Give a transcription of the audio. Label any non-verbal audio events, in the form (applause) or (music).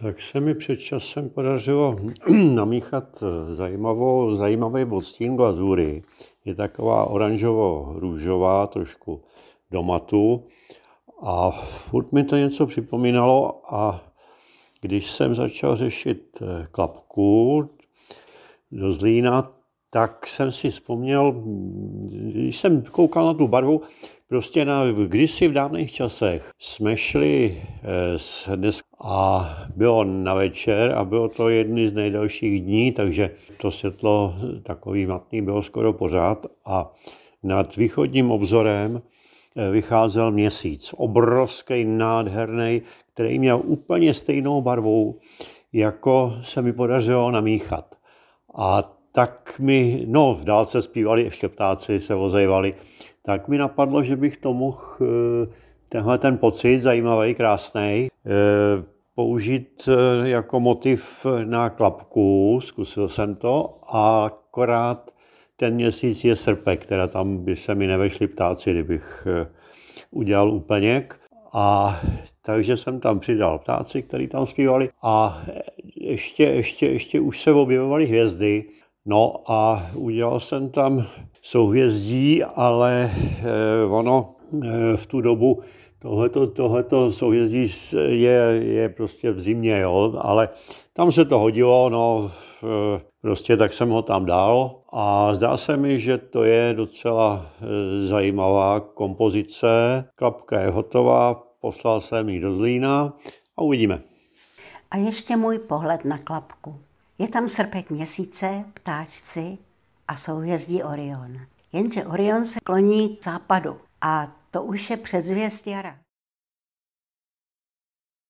Tak se mi před časem podařilo (clears throat) namíchat eh, zajímavou, zajímavý odstín glazury. Je taková oranžovo-růžová, trošku do matu. A furt mi to něco připomínalo a když jsem začal řešit eh, klapku do Zlína, tak jsem si vzpomněl, když jsem koukal na tu barvu, prostě na, kdysi v dávných časech jsme šli eh, s dnes a bylo na večer a bylo to jedny z nejdelších dní, takže to světlo takový matný bylo skoro pořád a nad východním obzorem eh, vycházel měsíc, obrovský, nádherný, který měl úplně stejnou barvou, jako se mi podařilo namíchat. A tak mi, no v dálce zpívali, ještě ptáci se ozejvali, tak mi napadlo, že bych to mohl eh, tenhle ten pocit zajímavý, krásný, eh, použít eh, jako motiv na klapku, zkusil jsem to, a akorát ten měsíc je srpek, teda tam by se mi nevešli ptáci, kdybych eh, udělal úplněk. A takže jsem tam přidal ptáci, který tam zpívali a ještě, ještě, ještě už se objevovaly hvězdy. No a udělal jsem tam souhvězdí, ale eh, ono Eh, v tu dobu tohleto, tohleto soujezdí je, je prostě v zimě, jo, ale tam se to hodilo, no, eh, prostě tak jsem ho tam dal a zdá se mi, že to je docela eh, zajímavá kompozice. Kapka je hotová, poslal jsem ji do Zlína a uvidíme. A ještě můj pohled na klapku. Je tam srpek měsíce, ptáčci a souhvězdí Orion. Jenže Orion se kloní k západu a to už je předzvěst jara.